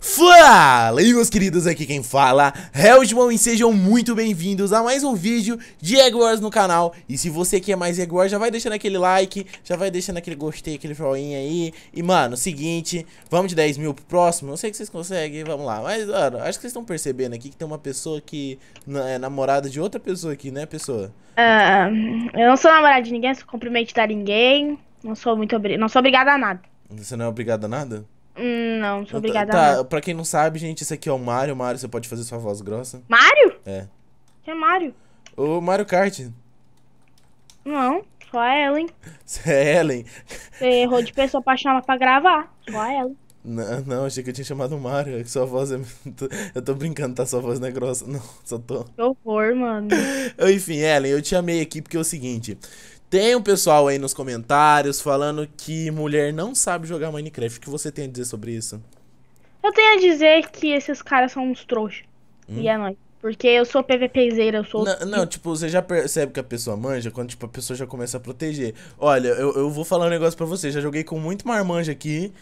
Fala aí meus queridos, aqui quem fala é o João e sejam muito bem-vindos a mais um vídeo de Egg Wars no canal E se você quer é mais Egg Wars, já vai deixando aquele like, já vai deixando aquele gostei, aquele joinha aí E mano, seguinte, vamos de 10 mil pro próximo, não sei que vocês conseguem, vamos lá Mas mano, acho que vocês estão percebendo aqui que tem uma pessoa que é namorada de outra pessoa aqui, né pessoa? Uh, eu não sou namorada de ninguém, sou cumprimentar ninguém, não sou muito obri não sou obrigada a nada Você não é obrigada a nada? Hum, não, sou tá, obrigada tá, a Pra quem não sabe, gente, esse aqui é o Mario. Mario, você pode fazer sua voz grossa. Mario? É. Quem é Mario? O Mario Kart. Não, só a Ellen. Você é Ellen? Você errou de pessoa pra chamar pra gravar. Só a Ellen. Não, não, achei que eu tinha chamado o Mario. É que sua voz é. Eu tô brincando, tá? Sua voz não é grossa. Não, só tô. Que horror, mano. Enfim, Ellen, eu te amei aqui porque é o seguinte: tem um pessoal aí nos comentários falando que mulher não sabe jogar Minecraft. O que você tem a dizer sobre isso? Eu tenho a dizer que esses caras são uns trouxas. Hum. E é nóis. Porque eu sou PVPzeira, eu sou. Não, não, tipo, você já percebe que a pessoa manja quando tipo, a pessoa já começa a proteger. Olha, eu, eu vou falar um negócio pra você. Já joguei com muito marmanjo aqui.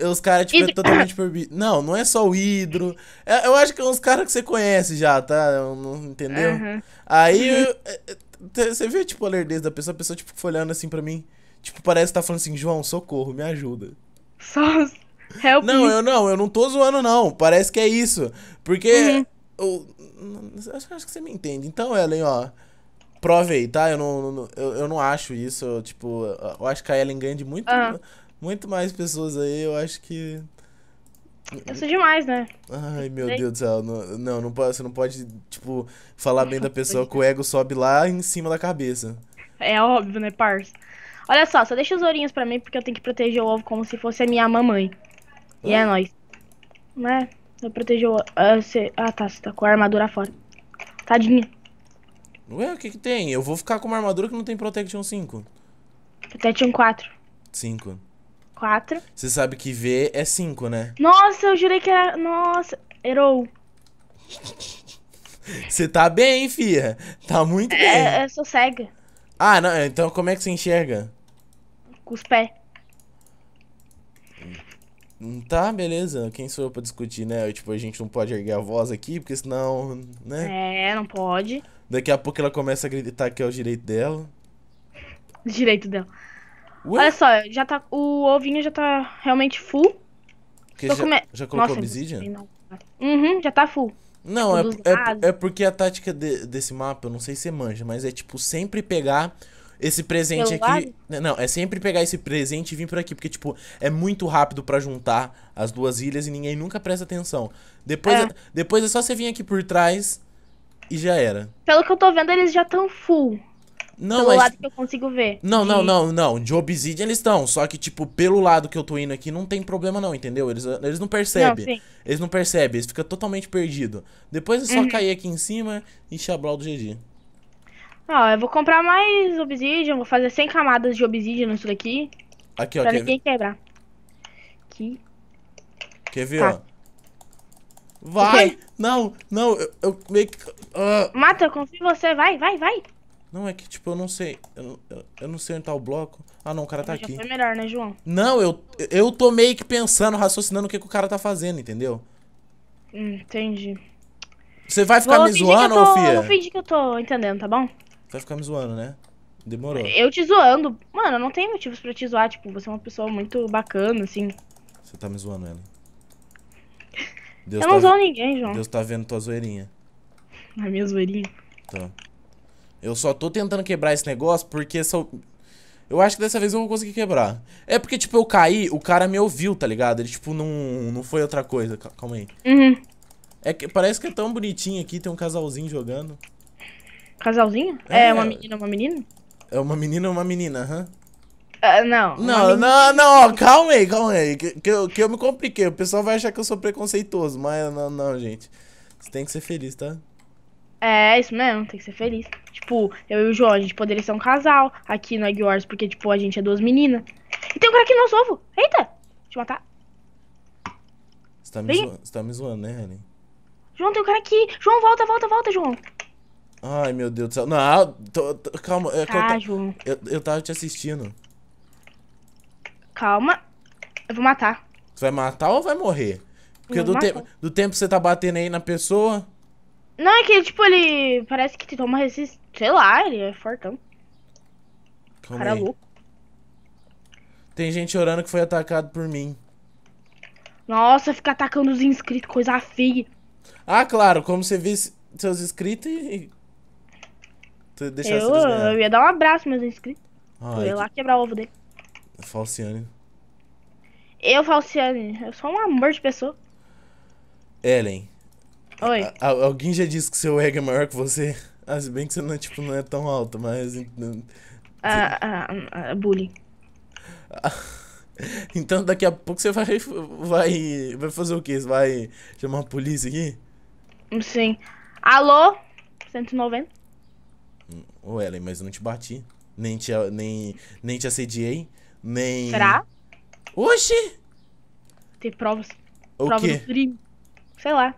Os caras, tipo, é totalmente proibido. Não, não é só o Hidro. É, eu acho que é uns caras que você conhece já, tá? Não, entendeu? Uhum. Aí. Eu, é, é, você vê, tipo, a lerdeza da pessoa, a pessoa, tipo, foi olhando assim pra mim. Tipo, parece que tá falando assim, João, socorro, me ajuda. Só. Help não, me. eu não, eu não tô zoando, não. Parece que é isso. Porque. Uhum. Eu, acho, acho, que você me entende. Então, Ellen, ó. aí, tá? Eu não, não eu, eu, não acho isso. Eu, tipo, eu acho que a Ellen ganha de muito, uhum. muito mais pessoas aí. Eu acho que. Isso é demais, né? Ai, meu né? Deus do céu. Não, não, não pode, você não pode, tipo, falar bem da pessoa que o ego sobe lá em cima da cabeça. É óbvio, né, parça? Olha só, só deixa os ourinhos pra mim, porque eu tenho que proteger o ovo como se fosse a minha mamãe. E é ah. nóis. Né? Eu proteger o ovo. Ah, você... ah, tá, você tá com a armadura fora. Tadinha. Ué, o que que tem? Eu vou ficar com uma armadura que não tem Protection 5. Protection 4. 5. Quatro. Você sabe que V é cinco, né? Nossa, eu jurei que era. Nossa, errou. Você tá bem, fia. Tá muito é, bem. É, eu sou cega. Ah, não. Então como é que você enxerga? Com os pés. Hum, tá, beleza. Quem sou eu pra discutir, né? tipo, a gente não pode erguer a voz aqui, porque senão, né? É, não pode. Daqui a pouco ela começa a gritar que é o direito dela. Direito dela. Ué? Olha só, já tá, o ovinho já tá realmente full. Porque já, come... já colocou Nossa, obsidian? Não uhum, já tá full. Não, tipo, é, é, é, porque a tática de, desse mapa, eu não sei se você manja, mas é tipo sempre pegar esse presente aqui. Lado? Não, é sempre pegar esse presente e vir por aqui, porque, tipo, é muito rápido para juntar as duas ilhas e ninguém nunca presta atenção. Depois é. é. depois é só você vir aqui por trás e já era. Pelo que eu tô vendo, eles já estão full. Não, pelo mas... lado que eu consigo ver. Não, de... não, não, não. De Obsidian eles estão. Só que, tipo, pelo lado que eu tô indo aqui, não tem problema, não, entendeu? Eles, eles não percebem. Não, eles não percebem, eles ficam totalmente perdidos. Depois é só uhum. cair aqui em cima e chablau do GG. Ó, eu vou comprar mais Obsidian, vou fazer 100 camadas de Obsidian nisso daqui. Aqui, ó. Pra ninguém quebrar. Aqui. Quer ver, tá. ó? Vai! Não, não, eu, eu meio que. Uh... Mata, eu confio em você, vai, vai, vai! Não, é que, tipo, eu não sei. Eu, eu, não sei onde tá o bloco. Ah, não, o cara tá aqui. Foi melhor, né, João? Não, eu, eu tô meio que pensando, raciocinando o que, que o cara tá fazendo, entendeu? Hum, entendi. Você vai ficar vou me zoando, ô, Fia? Eu vou fingir que eu tô entendendo, tá bom? Vai ficar me zoando, né? Demorou. Eu te zoando. Mano, não tem motivos pra te zoar. Tipo, você é uma pessoa muito bacana, assim. Você tá me zoando, ela. Deus eu tá não tá... zoou ninguém, João. Deus tá vendo tua zoeirinha. A minha zoeirinha? Tá. Eu só tô tentando quebrar esse negócio porque Eu acho que dessa vez eu vou conseguir quebrar. É porque, tipo, eu caí, o cara me ouviu, tá ligado? Ele, tipo, não, não foi outra coisa. Calma aí. Uhum. É que parece que é tão bonitinho aqui, tem um casalzinho jogando. Casalzinho? É, é uma menina, uma menina? É uma menina, uma menina, aham. Uh, não. Não, não, não, calma aí, calma aí. Que, que, eu, que eu me compliquei. O pessoal vai achar que eu sou preconceituoso, mas não, não, gente. Você tem que ser feliz, tá? É, isso mesmo, tem que ser feliz. Tipo, eu e o João, a gente poderia ser um casal aqui no Egg Wars, porque, tipo, a gente é duas meninas. E tem um cara aqui no nosso ovo. Eita! Deixa eu matar. Você tá me, Você tá me zoando, né, Helen? João, tem um cara aqui. João, volta, volta, volta, João. Ai, meu Deus do céu. Não, tô, tô, calma. É tá, eu, João. Eu, eu tava te assistindo. Calma. Eu vou matar. Você vai matar ou vai morrer? Porque do, te, do tempo que você tá batendo aí na pessoa... Não, é que tipo, ele parece que toma resistência. Sei lá, ele é fortão. Calma Cara aí. louco. Tem gente orando que foi atacado por mim. Nossa, fica atacando os inscritos, coisa feia. Ah, claro, como você vê seus inscritos e. Tu deixasse eu, eu ia dar um abraço meus inscritos. Ah, eu ia lá quebrar o ovo dele. Falciane. Eu, Falciane, eu sou um amor de pessoa. Ellen. Oi. A, alguém já disse que seu ego é maior que você? Ah, se bem que você não é, tipo, não é tão alto, mas. Ah, ah, ah, ah bullying. então daqui a pouco você vai, vai. Vai fazer o quê? Você vai chamar a polícia aqui? Sim. Alô? 190? Hum, ô, Ellen, mas eu não te bati. Nem te, nem, nem te assediei. Nem. Será? Oxi! Tem provas. O provas quê? do crime. Sei lá.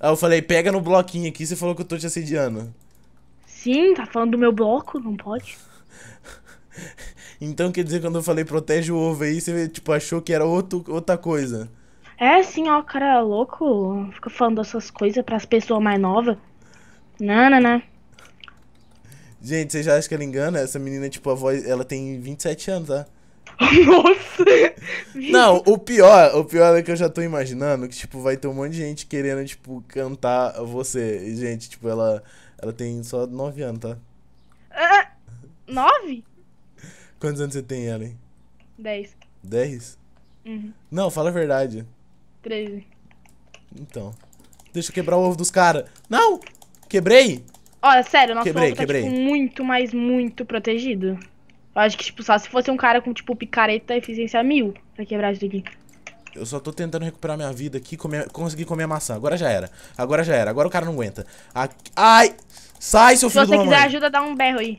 Aí eu falei, pega no bloquinho aqui, você falou que eu tô te assediando. Sim, tá falando do meu bloco, não pode. então quer dizer, quando eu falei protege o ovo aí, você tipo, achou que era outro, outra coisa. É, sim, ó, cara é louco. Fica falando essas coisas pras pessoas mais novas. Não, não, não. Gente, vocês já acham que ela engana? Essa menina, tipo, a voz. Ela tem 27 anos, tá? Nossa! Não, o pior, o pior é que eu já tô imaginando que, tipo, vai ter um monte de gente querendo, tipo, cantar você. E, gente, tipo, ela, ela tem só 9 anos, tá? Uh, ah, 9? Ah, Quantos anos você tem, Ellen? 10. 10? Uhum. Não, fala a verdade. 13. Então. Deixa eu quebrar o ovo dos caras. Não! Quebrei! Olha, sério, nosso quebrei, ovo tá, tipo, quebrei. Tipo, muito, mas muito protegido. Eu acho que, tipo, só se fosse um cara com, tipo, picareta, eficiência mil pra quebrar isso aqui. Eu só tô tentando recuperar minha vida aqui, comer, conseguir comer a maçã. Agora já era. Agora já era. Agora o cara não aguenta. Aqui... Ai! Sai, seu se filho Se você quiser mamãe. ajuda, dá um berro aí.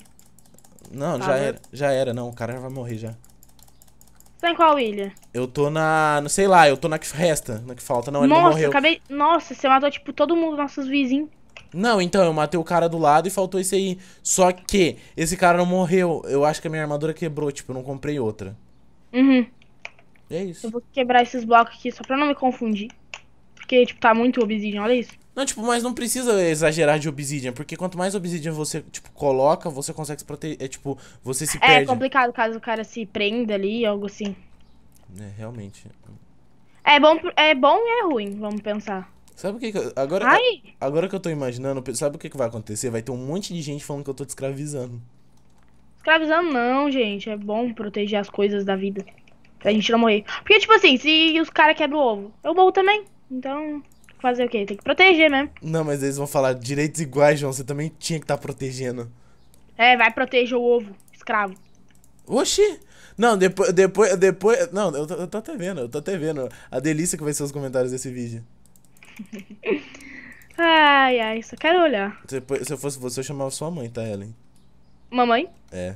Não, tá já era. Já era, não. O cara já vai morrer já. Você tá em qual ilha? Eu tô na... Não sei lá. Eu tô na que resta. Na que falta. Não, ele Nossa, não morreu. Acabei... Nossa, você matou, tipo, todo mundo, nossos vizinhos. Não, então, eu matei o cara do lado e faltou esse aí. Só que esse cara não morreu. Eu acho que a minha armadura quebrou, tipo, eu não comprei outra. Uhum. é isso. Eu vou quebrar esses blocos aqui só pra não me confundir. Porque, tipo, tá muito obsidian, olha isso. Não, tipo, mas não precisa exagerar de obsidian, porque quanto mais obsidian você, tipo, coloca, você consegue se proteger, é, tipo, você se é, perde. É complicado caso o cara se prenda ali, algo assim. É, realmente. É bom, é bom e é ruim, vamos pensar. Sabe o que, que agora Ai. agora que eu tô imaginando, sabe o que que vai acontecer? Vai ter um monte de gente falando que eu tô te escravizando. Escravizando não, gente, é bom proteger as coisas da vida. Pra gente não morrer. Porque tipo assim, se os caras quebram o ovo, eu morro também. Então, fazer o quê? Tem que proteger mesmo. Não, mas eles vão falar direitos iguais, João, você também tinha que estar tá protegendo. É, vai proteger o ovo, escravo. Oxi! Não, depois. depois, depois não, eu tô, eu tô até vendo, eu tô até vendo a delícia que vai ser os comentários desse vídeo ai, ai, só quero olhar. se eu fosse você, eu chamava sua mãe, tá, Ellen? Mamãe? É.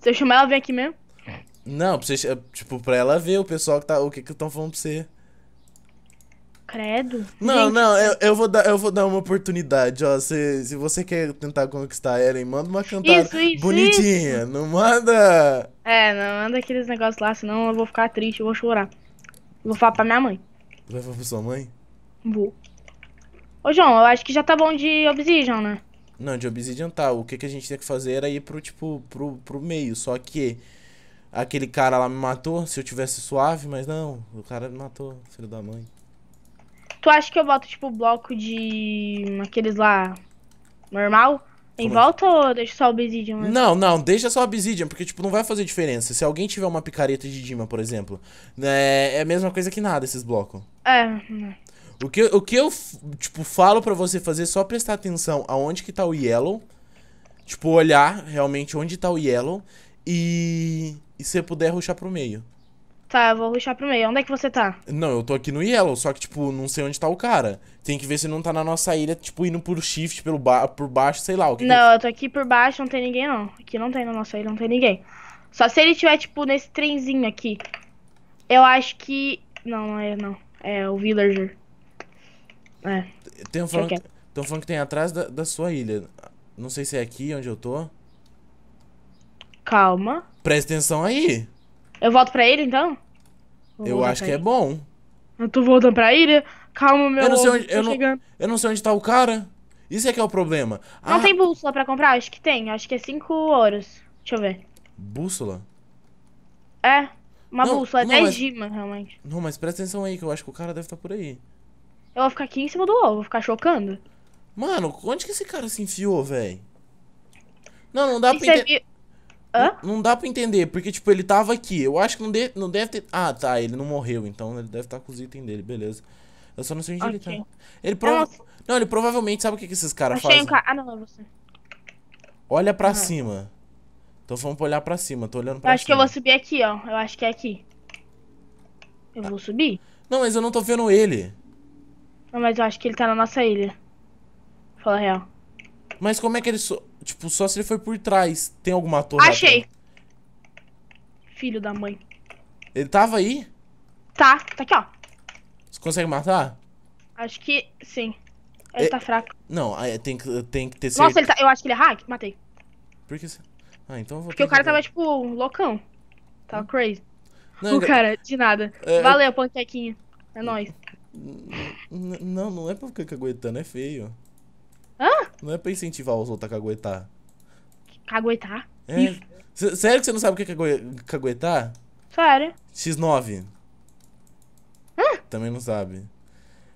Se eu chamar ela, vem aqui mesmo? Não, pra você, tipo, pra ela ver o pessoal que tá. O que que estão falando pra você. Credo. Não, Gente. não, eu, eu, vou dar, eu vou dar uma oportunidade, ó. Se, se você quer tentar conquistar a Ellen, manda uma cantada isso, isso, bonitinha. Isso. Não manda. É, não manda aqueles negócios lá, senão eu vou ficar triste, eu vou chorar. Vou falar pra minha mãe. Vai falar pra sua mãe? Vou. Ô, João, eu acho que já tá bom de Obsidian, né? Não, de Obsidian tá. O que, que a gente tinha que fazer era ir pro, tipo, pro, pro meio. Só que aquele cara lá me matou, se eu tivesse suave, mas não. O cara me matou, filho da mãe. Tu acha que eu boto, tipo, bloco de... aqueles lá... normal? Em Como é volta ou deixa só obsidian? Não, não, deixa só obsidian, porque, tipo, não vai fazer diferença. Se alguém tiver uma picareta de Dima, por exemplo, é, é a mesma coisa que nada esses blocos. É, o que, o que eu, tipo, falo pra você fazer é só prestar atenção aonde que tá o yellow. Tipo, olhar realmente onde tá o yellow. E, e se puder ruxar pro meio. Tá, eu vou ruxar pro meio. Onde é que você tá? Não, eu tô aqui no yellow, só que, tipo, não sei onde tá o cara. Tem que ver se não tá na nossa ilha, tipo, indo por shift, pelo ba por baixo, sei lá. O que não, que... eu tô aqui por baixo, não tem ninguém, não. Aqui não tem na nossa ilha, não tem ninguém. Só se ele tiver, tipo, nesse trenzinho aqui. Eu acho que... Não, não é, não. É o villager. É. Estão falando, falando que tem atrás da, da sua ilha. Não sei se é aqui onde eu tô. Calma. Presta atenção aí. Eu volto pra ele então? eu acho que é bom. Eu tô voltando pra ilha. Calma, meu eu não sei onde, eu, não, eu não sei onde tá o cara. Isso é que é o problema. Não ah, tem bússola pra comprar? Acho que tem. Acho que é 5 ouros. Deixa eu ver. Bússola? É. Uma não, bússola. É 10 dimas, realmente. Não, mas presta atenção aí, que eu acho que o cara deve estar tá por aí. Eu vou ficar aqui em cima do ovo, vou ficar chocando. Mano, onde que esse cara se enfiou, velho? Não, não dá e pra entender. É Hã? Não, não, dá pra entender, porque, tipo, ele tava aqui. Eu acho que não, de... não deve ter. Ah, tá, ele não morreu, então ele deve estar tá com os itens dele, beleza. Eu só não sei onde tá. okay. ele tá. Ele provavelmente... Não, ele provavelmente sabe o que, que esses caras fazem. Um ca... Ah, não, não, é você. Olha pra cima. Então vamos pra olhar pra cima, tô olhando pra eu acho cima. que eu vou subir aqui, ó. Eu acho que é aqui. Eu ah. vou subir? Não, mas eu não tô vendo ele. Não, mas eu acho que ele tá na nossa ilha. Fala real. Mas como é que ele Tipo, só se ele foi por trás. Tem alguma torre? Achei. Filho da mãe. Ele tava aí? Tá, tá aqui, ó. Você consegue matar? Acho que sim. Ele é... tá fraco. Não, tem que, tem que ter certeza. Nossa, ele tá... eu acho que ele é hack. Matei. Por que você... Ah, então eu vou Porque o cara tava, tipo, loucão. Tava hum. crazy. Não, o cara, de nada. É... Valeu, panquequinha. É hum. nóis não, não é pra ficar caguetando, é feio. Hã? Não é pra incentivar os outros a caguetar. Caguetar? É. Sério que você não sabe o que é caguetar? Sério. X9. Hã? Também não sabe.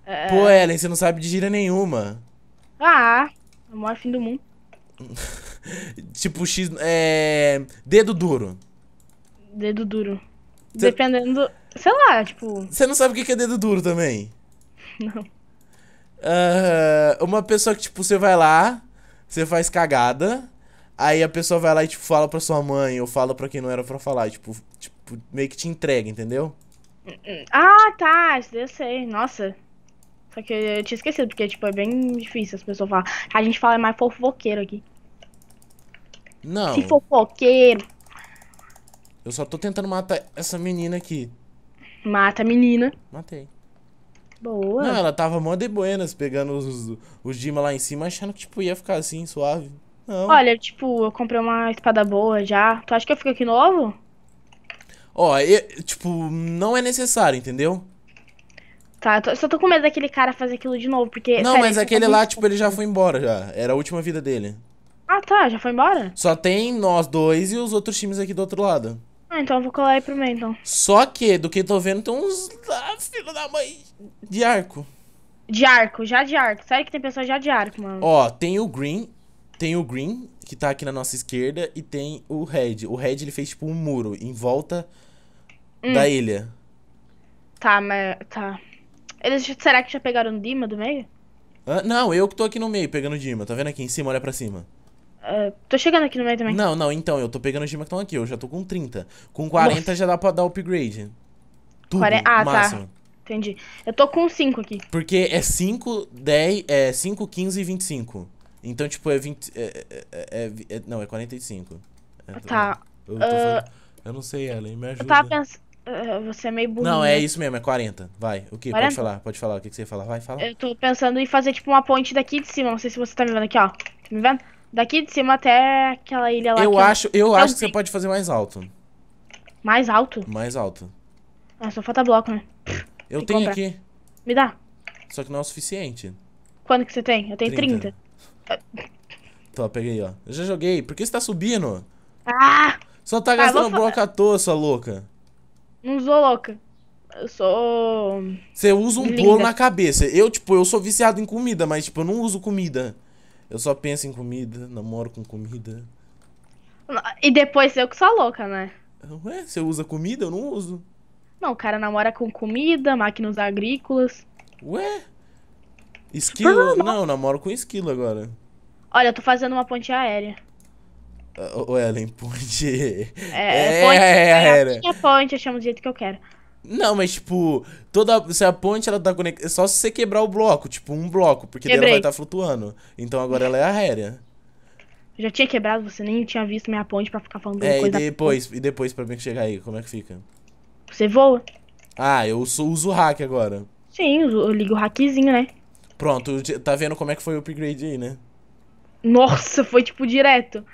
É, é... Pô, Ellen, você não sabe de gira nenhuma. Ah, é o maior fim do mundo. tipo, X. É. Dedo duro. Dedo duro. Cê... Dependendo. Sei lá, tipo. Você não sabe o que é dedo duro também? Não. Uh, uma pessoa que, tipo, você vai lá, você faz cagada, aí a pessoa vai lá e, tipo, fala pra sua mãe ou fala pra quem não era pra falar, tipo, tipo meio que te entrega, entendeu? Ah, tá, eu sei, nossa. Só que eu tinha esquecido, porque, tipo, é bem difícil as pessoas falar. A gente fala mais fofoqueiro aqui. Não. Se fofoqueiro. Eu só tô tentando matar essa menina aqui. Mata a menina. Matei. Boa. Não, ela tava mó de buenas pegando os, os Dima lá em cima, achando que, tipo, ia ficar assim, suave. Não. Olha, tipo, eu comprei uma espada boa já. Tu acha que eu fico aqui novo? Ó, tipo, não é necessário, entendeu? Tá, eu só tô com medo daquele cara fazer aquilo de novo, porque... Não, sério, mas aquele lá, tipo, ele já foi embora, já. Era a última vida dele. Ah, tá, já foi embora? Só tem nós dois e os outros times aqui do outro lado. Ah, então eu vou colar aí pro meio, então. Só que, do que tô vendo, tem uns ah, filho da mãe de arco. De arco, já de arco. Sério que tem pessoa já de arco, mano. Ó, tem o green, tem o green, que tá aqui na nossa esquerda, e tem o red. O red, ele fez, tipo, um muro em volta hum. da ilha. Tá, mas... tá. Eles, será que já pegaram o Dima do meio? Ah, não, eu que tô aqui no meio pegando o Dima. Tá vendo aqui em cima? Olha pra cima. Ah, tô chegando aqui no meio também. Não, não, então, eu tô pegando os times que estão aqui, eu já tô com 30. Com 40 Nossa. já dá pra dar upgrade. Tudo, 40... Ah, tá. máximo. tá. Entendi. Eu tô com 5 aqui. Porque é 5, 10, é 5, 15 e 25. Então, tipo, é 20. É, é, é, é, é, não, é 45. É, ah, tá. Eu, uh, eu não sei, Ellen, me ajuda. Eu tava pensando. você é meio burro. Não, é né? isso mesmo, é 40. Vai, o que? Pode falar, pode falar. O que, que você ia falar? Vai, fala. Eu tô pensando em fazer, tipo, uma ponte daqui de cima. Não sei se você tá me vendo aqui, ó. Tá me vendo? Daqui de cima até aquela ilha lá. Eu que acho, eu acho que você pode fazer mais alto. Mais alto? Mais alto. Ah, só falta bloco, né? Eu tenho aqui. Me dá. Só que não é o suficiente. Quando que você tem? Eu tenho 30. 30. Tô, peguei, ó. Eu já joguei. Por que você tá subindo? Ah! Só tá, tá gastando bloco à toa, sua louca. Não sou louca. Eu sou. Você usa um Linda. bolo na cabeça. Eu, tipo, eu sou viciado em comida, mas, tipo, eu não uso comida. Eu só penso em comida, namoro com comida. E depois eu que sou louca, né? Ué, você usa comida? Eu não uso. Não, o cara namora com comida, máquinas agrícolas. Ué? Esquilo? Não, não eu namoro com esquilo agora. Olha, eu tô fazendo uma ponte aérea. Uh, Ellen, ponte. É, é, ponte, é, é a minha ponte, eu chamo do jeito que eu quero. Não, mas tipo, toda. Se a ponte ela tá conectada. É só se você quebrar o bloco, tipo, um bloco, porque ela vai estar tá flutuando. Então agora ela é aérea. Eu já tinha quebrado, você nem tinha visto minha ponte pra ficar falando é, coisa. E depois, e depois pra mim chegar aí, como é que fica? Você voa. Ah, eu uso o hack agora. Sim, eu, eu ligo o hackzinho, né? Pronto, tá vendo como é que foi o upgrade aí, né? Nossa, foi tipo direto.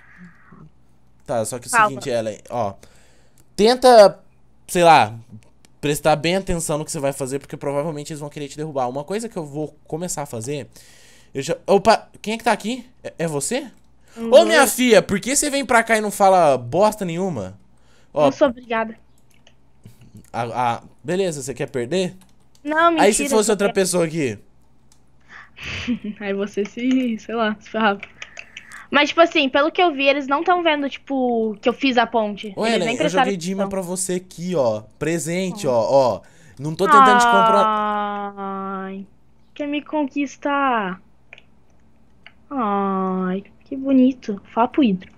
Tá, só que é o Calma. seguinte, Ellen, ó. Tenta, sei lá, prestar bem atenção no que você vai fazer, porque provavelmente eles vão querer te derrubar. Uma coisa que eu vou começar a fazer. Eu já. Opa, quem é que tá aqui? É, é você? Hum. Ô, uhum. minha filha, por que você vem pra cá e não fala bosta nenhuma? Ó, não sou obrigada. A, a... Beleza, você quer perder? Não, mentira. Aí se fosse outra pessoa aqui. Aí você se, sei lá, se ferrava. Mas, tipo assim, pelo que eu vi, eles não estão vendo, tipo, que eu fiz a ponte. Ô, eles Ellen, eu joguei Dima pra você aqui, ó. Presente, oh. ó, ah. ó. Não tô tentando te comprar. Ai, quer me conquistar? Ai, que bonito. Fala pro Hidro.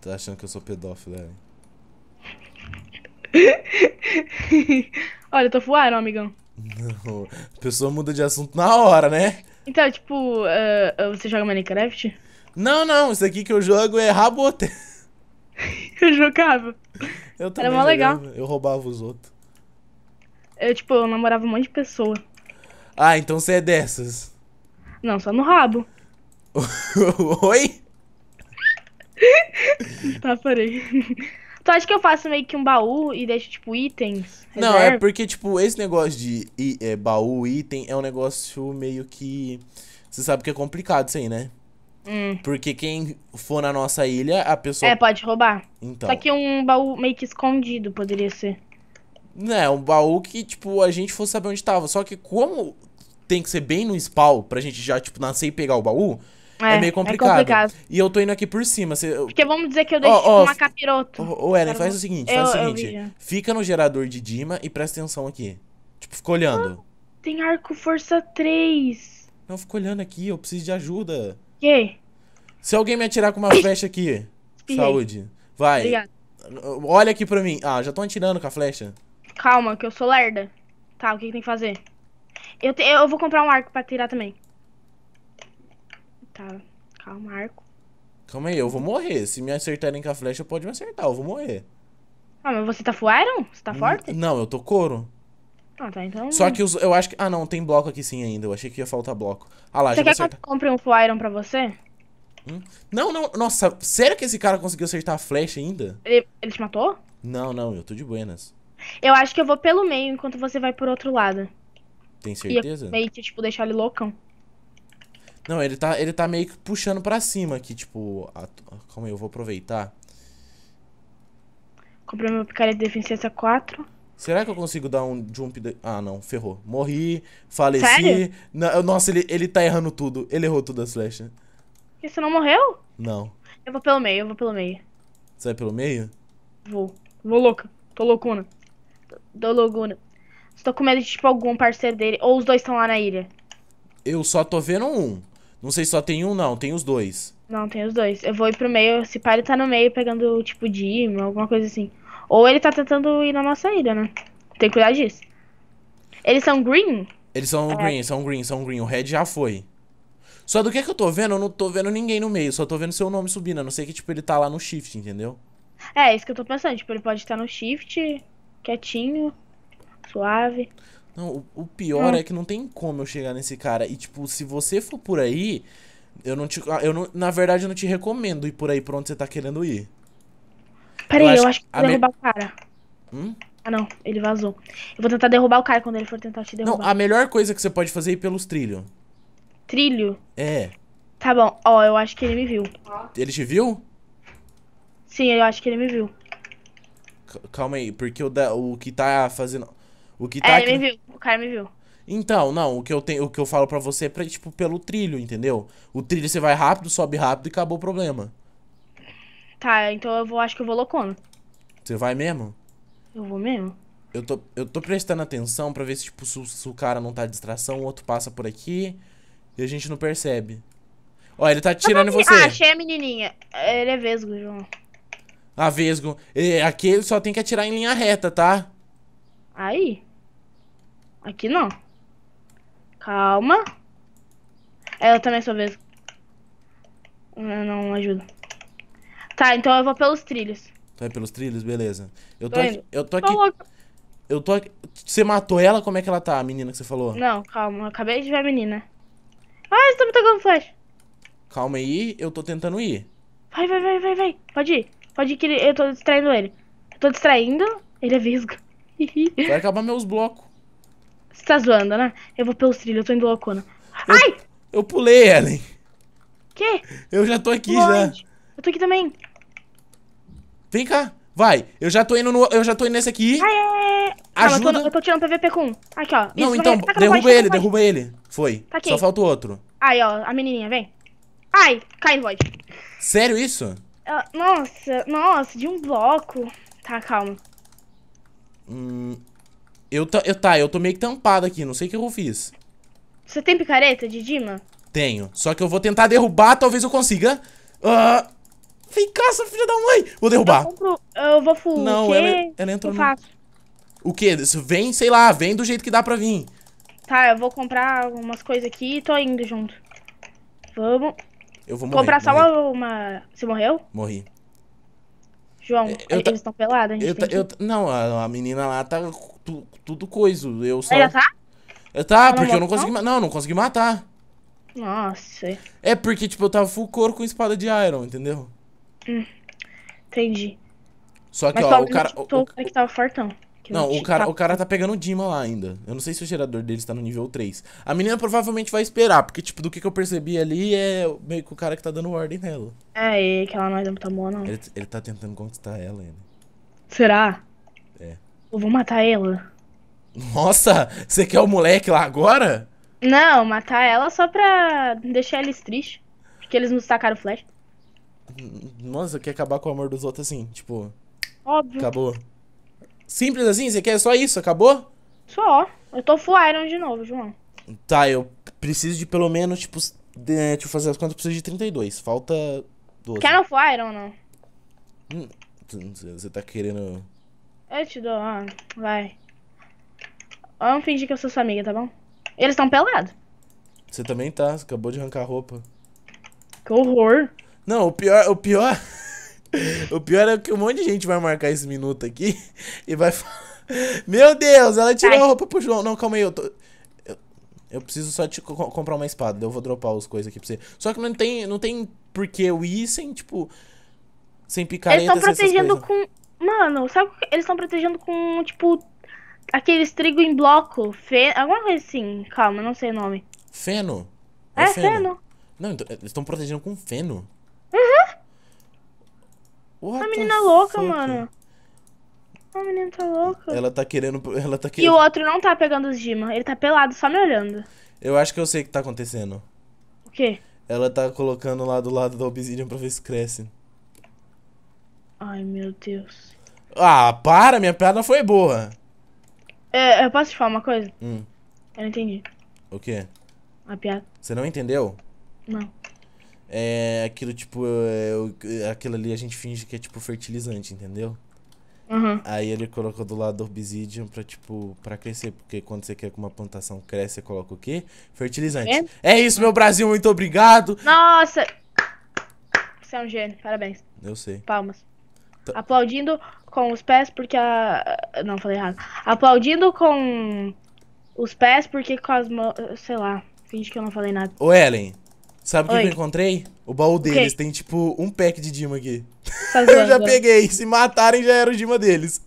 Tá achando que eu sou pedófilo, Ellen? Olha, eu tô fuaram, amigão. Não. A pessoa muda de assunto na hora, né? Então, tipo, uh, você joga Minecraft? Não, não, isso aqui que eu jogo é rabote. eu jogava. Eu também. Era mó legal. Eu roubava os outros. Eu, tipo, eu namorava um monte de pessoa. Ah, então você é dessas. Não, só no rabo. Oi? tá, parei. Tu então, acha que eu faço meio que um baú e deixo, tipo, itens? Reserva? Não, é porque, tipo, esse negócio de é, baú, item, é um negócio meio que. Você sabe que é complicado isso aí, né? Hum. Porque quem for na nossa ilha, a pessoa. É, pode roubar. Então. Só que um baú meio que escondido poderia ser. É, um baú que, tipo, a gente fosse saber onde tava. Só que como tem que ser bem no spawn pra gente já, tipo, nascer e pegar o baú, é, é meio é complicado. É complicado. E eu tô indo aqui por cima. Você... Porque vamos dizer que eu deixo oh, oh, uma capirota. Ô, oh, oh, Ellen, faz o seguinte, faz eu, o seguinte. Fica no gerador de Dima e presta atenção aqui. Tipo, fica olhando. Ah, tem arco força 3. Não, fica olhando aqui, eu preciso de ajuda. Que? Se alguém me atirar com uma flecha aqui. Espirrei. Saúde. Vai. Olha aqui pra mim. Ah, já estão atirando com a flecha. Calma, que eu sou lerda. Tá, o que, que tem que fazer? Eu, te... eu vou comprar um arco pra tirar também. Tá, calma, arco. Calma aí, eu vou morrer. Se me acertarem com a flecha, pode me acertar. Eu vou morrer. Ah, mas você tá fueron? Você tá hum, forte? não, eu tô couro. Ah, tá, então. Só que os, eu acho que. Ah, não, tem bloco aqui sim ainda. Eu achei que ia faltar bloco. Ah lá, você já quer acertar. que eu compre um Flyron pra você? Hum? Não, não, nossa, sério que esse cara conseguiu acertar a flecha ainda? Ele, ele te matou? Não, não, eu tô de buenas. Eu acho que eu vou pelo meio enquanto você vai por outro lado. Tem certeza? E meio que, tipo, deixar ele loucão. Não, ele tá, ele tá meio que puxando pra cima aqui, tipo... A, ah, calma aí, eu vou aproveitar. Comprei meu picareta de deficiência 4. Será que eu consigo dar um jump? De... Ah, não, ferrou. Morri, faleci. Sério? nossa, ele, ele tá errando tudo. Ele errou tudo as flechas. você não morreu? Não. Eu vou pelo meio, eu vou pelo meio. Você vai pelo meio? Vou. Vou louca. Tô loucuna. Tô loucuna. Tô com medo de, tipo, algum parceiro dele. Ou os dois estão lá na ilha. Eu só tô vendo um. Não sei se só tem um, não. Tem os dois. Não, tem os dois. Eu vou ir pro meio. Se pare tá no meio pegando, tipo, Dima, alguma coisa assim. Ou ele tá tentando ir na nossa ilha, né? Tem que cuidar disso. Eles são green? Eles são é. green, são green, são green. O red já foi. Só do que é que eu tô vendo, eu não tô vendo ninguém no meio. Só tô vendo seu nome subindo. A não sei que, tipo, ele tá lá no shift, entendeu? É, isso que eu tô pensando. Tipo, ele pode estar no shift, quietinho, suave. Não, o, o pior hum. é que não tem como eu chegar nesse cara. E, tipo, se você for por aí, eu não te. Ah, eu não, na verdade, eu não te recomendo ir por aí pra onde você tá querendo ir. Peraí, eu, eu acho que vou derrubar me... o cara. Hum? Ah, não, ele vazou. Eu vou tentar derrubar o cara quando ele for tentar te derrubar. Não, a melhor coisa que você pode fazer é ir pelos trilhos. Trilho? É. Tá bom, ó, eu acho que ele me viu. Ele te viu? Sim, eu acho que ele me viu. Calma aí, porque o, da, o que tá fazendo. O que tá. É, ele aqui... me viu, o cara me viu. Então, não, o que eu tenho, o que eu falo para você é pra, tipo, pelo trilho, entendeu? O trilho você vai rápido, sobe rápido e acabou o problema. Tá, então eu vou, acho que eu vou Locona. Você vai mesmo? Eu vou mesmo. Eu tô, eu tô prestando atenção pra ver se, tipo, se, se o cara não tá de distração, o outro passa por aqui e a gente não percebe. Ó, ele tá tirando assim, você. Ah, achei a menininha. Ele é vesgo, João. Ah, vesgo. Aqui ele só tem que atirar em linha reta, tá? Aí. Aqui não. Calma. É, ela também sou vesgo. Eu não ajuda. Tá, então eu vou pelos trilhos. Tu vai pelos trilhos? Beleza. Eu tô, tô aqui. Eu tô aqui. eu tô aqui. Você matou ela? Como é que ela tá, a menina que você falou? Não, calma. Eu acabei de ver a menina. Ah, você tá me tocando flash. Calma aí, eu tô tentando ir. Vai, vai, vai, vai, vai. Pode ir. Pode ir que ele... eu tô distraindo ele. Eu tô distraindo, ele é visgo vai acabar meus blocos. Você tá zoando, né? Eu vou pelos trilhos, eu tô indo loucona. Eu... Ai! Eu pulei, Ellen. Que? Eu já tô aqui, já. Eu tô aqui também. Vem cá. Vai, eu já tô indo no, eu já tô indo nesse aqui. Aê! Ajuda. eu, tô, eu tô tirando PVP com um. Aqui, ó. Não, então, vai, tá derruba ele, derruba ele. Foi. Tá Só falta o outro. Aí, ó, a menininha, vem. Ai, cai, Void. Sério isso? Uh, nossa, nossa, de um bloco. Tá, calma. Hum, eu, eu, tá, eu tô meio que tampado aqui, não sei o que eu fiz. Você tem picareta de Dima? Tenho, só que eu vou tentar derrubar, talvez eu consiga. Ah... Uh... Vem cá, sua filha da mãe! Vou derrubar. Eu, compro, eu vou full. Não, ela, ela entrou no... Faço. O quê? Vem, sei lá, vem do jeito que dá pra vir. Tá, eu vou comprar umas coisas aqui e tô indo junto. Vamos. Eu vou morrer. Comprar só uma, uma... Você morreu? Morri. João, é, eu eles estão pelados, a gente eu que... eu... Não, a, a, menina lá tá tu, tudo coisa Eu só... Ela tá? Eu, tá, porque não eu não consegui... Não? não, não consegui matar. Nossa. É porque, tipo, eu tava full cor com espada de iron, entendeu? Hum, entendi. Só que, Mas, ó, o cara. O, o, que tava fortão. Que não, o cara, tá... o cara tá pegando o Dima lá ainda. Eu não sei se o gerador dele tá no nível 3. A menina provavelmente vai esperar, porque, tipo, do que, que eu percebi ali é meio que o cara que tá dando ordem nela. É, e que ela não é muito boa, não. Ele, ele tá tentando conquistar ela ainda. Será? É. Eu vou matar ela. Nossa, você quer o moleque lá agora? Não, matar ela só pra deixar eles tristes. Porque eles nos tacaram flecha. Nossa, quer acabar com o amor dos outros assim, tipo. Óbvio. Acabou. Simples assim? Você quer só isso? Acabou? Só. Eu tô full iron de novo, João. Tá, eu preciso de pelo menos, tipo, de, é, deixa eu fazer as contas, eu preciso de 32. Falta 12. Quer no full iron, ou não? Hum, você tá querendo... Eu te dou, ah, ó. Vai. Vamos fingir que eu sou sua amiga, tá bom? Eles estão pelados. Você também tá, você acabou de arrancar a roupa. Que horror. Não, o pior, o pior. o pior é que um monte de gente vai marcar esse minuto aqui e vai falar. Meu Deus, ela tirou Ai. a roupa pro João. Não, calma aí, eu tô. Eu, eu preciso só te co comprar uma espada. Eu vou dropar as coisas aqui pra você. Só que não tem, não tem por que eu ir sem, tipo. Sem picareta. Eles estão protegendo com. Mano, sabe eles estão protegendo com, tipo. Aqueles trigo em bloco. Fe... Alguma coisa assim. Calma, não sei o nome. Feno? É, é feno. feno. Não, então, eles estão protegendo com feno. Uhum. What a menina louca, fuck? mano. A menina tá louca. Ela tá querendo. Ela tá querendo. E o outro não tá pegando os Dima. Ele tá pelado, só me olhando. Eu acho que eu sei o que tá acontecendo. O quê? Ela tá colocando lá do lado da Obsidian pra ver se cresce. Ai, meu Deus. Ah, para, minha piada foi boa. É, eu posso te falar uma coisa? Hum. Eu não entendi. O quê? A piada. Você não entendeu? Não é aquilo tipo. É, aquilo ali a gente finge que é tipo fertilizante, entendeu? Uhum. Aí ele colocou do lado do obsidian pra, tipo, pra crescer. Porque quando você quer que uma plantação cresça, você coloca o quê? Fertilizante. É, é isso, meu Brasil, muito obrigado! Nossa! Você é um gênio, parabéns. Eu sei. Palmas. T tá. Aplaudindo com os pés porque a. Não, falei errado. Aplaudindo com os pés porque com as mãos. Sei lá, finge que eu não falei nada. Ô, Ellen, Sabe o que, eu encontrei? O baú deles. Tem tipo um pack de Dima aqui. Tá eu já peguei. Se matarem, já era o Dima deles.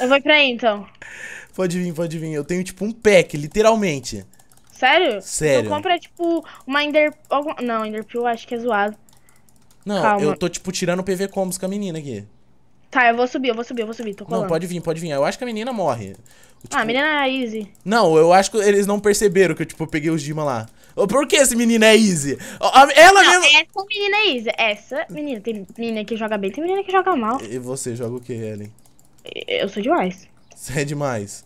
Eu vou pra aí então. Pode vir, pode vir. Eu tenho tipo um pack, literalmente. Sério? Sério. compro é tipo uma Ender. Não, Enderpeel acho que é zoado. Não, Calma. eu tô tipo tirando PV combos com a menina aqui. Tá, eu vou subir, eu vou subir, eu vou subir. Tô colando. Não, pode vir, pode vir. Eu acho que a menina morre. Tipo... Ah, a tipo, menina é easy. Não, eu acho que eles não perceberam que eu tipo peguei os Dima lá. Por que esse menino é easy? Ela não, mesma... Essa menina é easy. Essa menina. Tem menina que joga bem, tem menina que joga mal. E você joga o que, Ellen? Eu sou demais. Você é demais?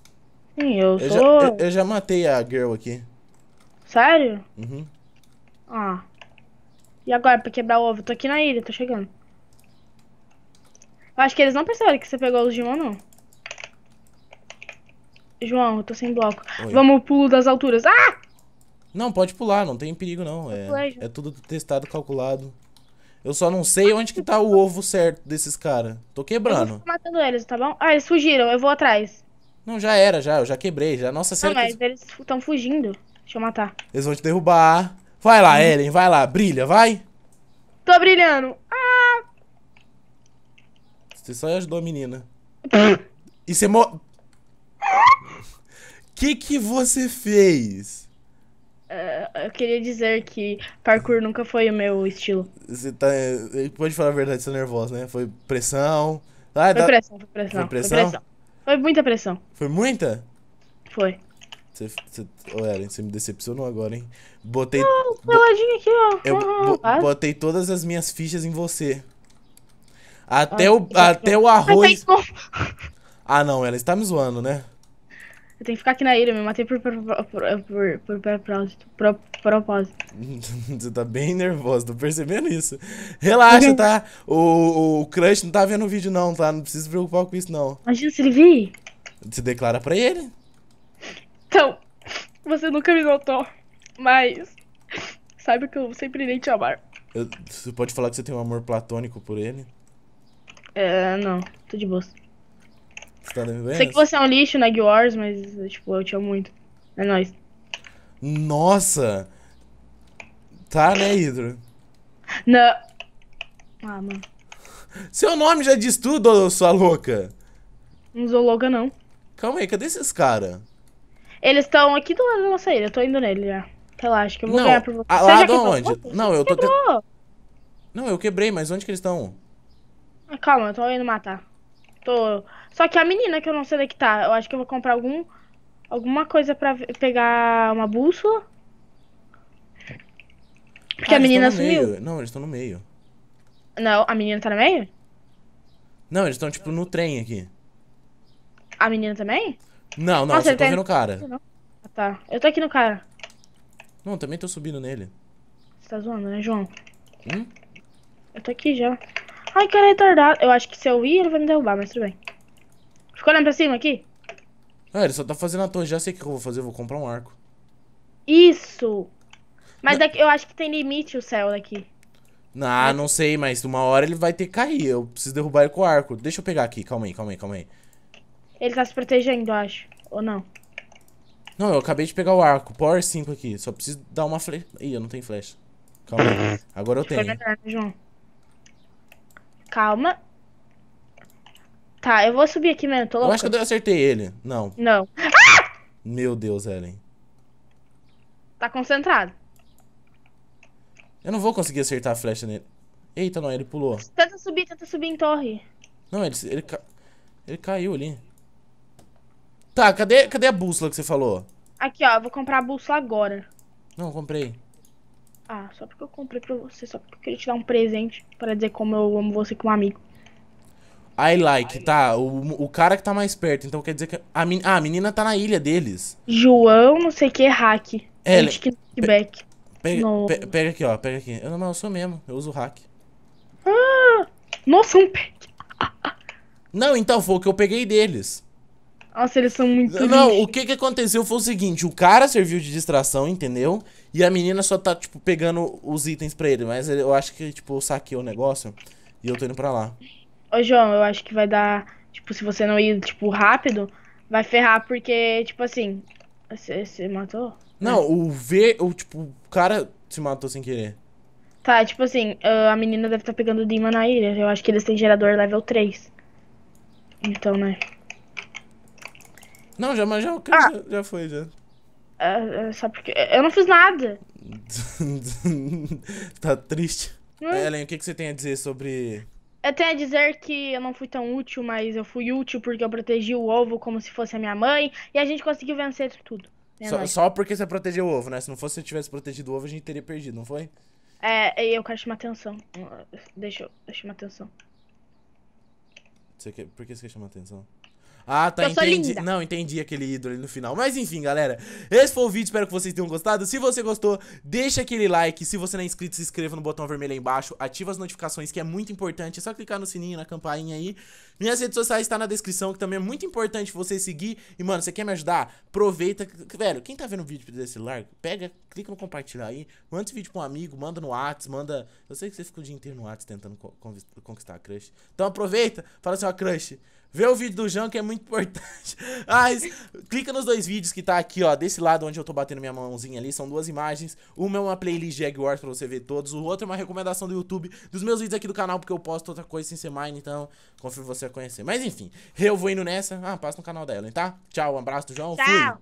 Sim, eu, eu sou. Já, eu, eu, já matei a girl aqui. Sério? Uhum. Ah. E agora, pra quebrar o ovo? Tô aqui na ilha, tô chegando. Eu acho que eles não perceberam que você pegou o Digimon, não. João, eu tô sem bloco. Oi. Vamos pulo das alturas. Ah! Não, pode pular, não tem perigo não. É, é tudo testado, calculado. Eu só não sei onde que tá o ovo certo desses caras. Tô quebrando. Eu tô matando eles, tá bom? Ah, eles fugiram, eu vou atrás. Não, já era, já. Eu já quebrei, já. Nossa, ah, sério. Não, mas que... eles estão fugindo. Deixa eu matar. Eles vão te derrubar. Vai lá, hum. Ellen, vai lá. Brilha, vai. Tô brilhando. Ah! Você só ajudou a menina. e você mo... que que você fez? eu queria dizer que parkour nunca foi o meu estilo. Você tá. Eh, pode falar a verdade, você é nervosa, né? Foi pressão. Ah, foi, dá... pressão foi, pressão foi pressão, foi pressão. Foi muita pressão. Foi muita? Foi. Você, você, oh, Ellen, você me decepcionou agora, hein? Botei. Não, peladinha aqui, ó. Eu botei todas as minhas fichas em você. Até, ah, o, até o tá arroz. Ah, não, ela está me zoando, né? Eu tenho que ficar aqui na ilha, me matei por, por, por, por, propósito. Você tá bem nervosa, tô percebendo isso. Relaxa, tá? O, o Crush não tá vendo o vídeo, não, tá? Não precisa se preocupar com isso, não. Imagina se ele vir. Você declara pra ele. Então, você nunca me notou, mas sabe que eu sempre irei te amar. Eu, você pode falar que você tem um amor platônico por ele? É, não. Tô de bosta. Você tá Sei que você é um lixo na Guild Wars, mas, tipo, eu te amo muito. É nóis. Nossa! Tá, né, Hidro? Não. Ah, mano. Seu nome já diz tudo, sua louca. Não sou louca, não. Calma aí, cadê esses caras? Eles estão aqui do lado da nossa ilha, eu tô indo nele já. Relaxa, que eu vou não, ganhar pra você. Ah, lá de onde? Você? Não, eu tô. Não, eu quebrei, mas onde que eles estão? Ah, calma, eu tô indo matar tô. Só que a menina que eu não sei onde é que tá. Eu acho que eu vou comprar algum. Alguma coisa pra pegar uma bússola. Porque ah, a menina sumiu. Meio. Não, eles estão no meio. Não, a menina tá no meio? Não, eles estão tipo no trem aqui. A menina também? Não, não, você eu tô tá tá vendo o cara. Ah, tá. Eu tô aqui no cara. Não, também tô subindo nele. Você tá zoando, né, João? Hum? Eu tô aqui já. Ai, cara, retardado. Eu acho que se eu ir, ele vai me derrubar, mas tudo bem. Ficou olhando pra cima aqui? Ah, ele só tá fazendo a torre. Já sei o que eu vou fazer, eu vou comprar um arco. Isso! Mas não... eu acho que tem limite o céu daqui. Ah, né? não sei, mas uma hora ele vai ter que cair. Eu preciso derrubar ele com o arco. Deixa eu pegar aqui, calma aí, calma aí, calma aí. Ele tá se protegendo, eu acho. Ou não? Não, eu acabei de pegar o arco. Power 5 aqui. Só preciso dar uma flecha. Ih, eu não tenho flecha. Calma aí. Agora eu é tenho. João. Calma. Tá, eu vou subir aqui mesmo, tô Eu acho que eu acertei ele. Não. Não. Ah! Meu Deus, Ellen. Tá concentrado. Eu não vou conseguir acertar a flecha nele. Eita, não, ele pulou. Tenta subir, tenta subir em torre. Não, ele, ele, ca... ele caiu ali. Tá, cadê, cadê a bússola que você falou? Aqui, ó, eu vou comprar a bússola agora. Não, comprei. Ah, só porque eu comprei pra você, só porque eu queria te dar um presente pra dizer como eu amo você com um amigo. I like, tá. O, o cara que tá mais perto, então quer dizer que. A men ah, a menina tá na ilha deles. João, não sei que, hack. É, Gente, que feedback. Pega, pe pega aqui, ó, pega aqui. Eu não, eu sou mesmo, eu uso hack. Ah, nossa, um pack. não, então, foi o que eu peguei deles. Nossa, eles são muito. Não, não o que que aconteceu foi o seguinte: o cara serviu de distração, entendeu? E a menina só tá, tipo, pegando os itens pra ele. Mas eu acho que, tipo, eu saquei o negócio e eu tô indo pra lá. Ô, João, eu acho que vai dar. Tipo, se você não ir, tipo, rápido, vai ferrar porque, tipo assim. Você, você matou? Não, o V, o, tipo, o cara se matou sem querer. Tá, tipo assim, a menina deve estar tá pegando Dima na ilha. Eu acho que eles têm gerador level 3. Então, né? Não, já, mas já, ah. já, já foi, já. É, é, só porque. Eu não fiz nada. tá triste. Hum. É, Ellen, o que, que você tem a dizer sobre. Eu tenho a dizer que eu não fui tão útil, mas eu fui útil porque eu protegi o ovo como se fosse a minha mãe e a gente conseguiu vencer tudo. Só, só, porque você protegeu o ovo, né? Se não fosse se eu tivesse protegido o ovo, a gente teria perdido, não foi? É, eu quero chamar atenção. Deixa eu, deixa eu chamar atenção. Você quer, por que você quer chamar atenção? Ah, tá, eu entendi. Não, entendi aquele ídolo ali no final. Mas enfim, galera, esse foi o vídeo, espero que vocês tenham gostado. Se você gostou, deixa aquele like. Se você não é inscrito, se inscreva no botão vermelho aí embaixo, ativa as notificações, que é muito importante. É só clicar no sininho, na campainha aí. Minhas redes sociais estão tá na descrição, que também é muito importante você seguir. E, mano, você quer me ajudar? Aproveita. Velho, quem tá vendo o vídeo desse celular, pega, clica no compartilhar aí, manda esse vídeo pra um amigo, manda no WhatsApp, manda... Eu sei que você fica o dia inteiro no WhatsApp tentando conquistar a crush. Então aproveita, fala assim, ó, crush... Vê o vídeo do João que é muito importante. Mas clica nos dois vídeos que tá aqui, ó. Desse lado onde eu tô batendo minha mãozinha ali, são duas imagens. Uma é uma playlist de Wars pra você ver todos. O outro é uma recomendação do YouTube dos meus vídeos aqui do canal, porque eu posto outra coisa sem ser mine, então confio você a conhecer. Mas enfim, eu vou indo nessa. Ah, passa no canal dela hein, tá? Tchau, um abraço do João. Tchau. Fui.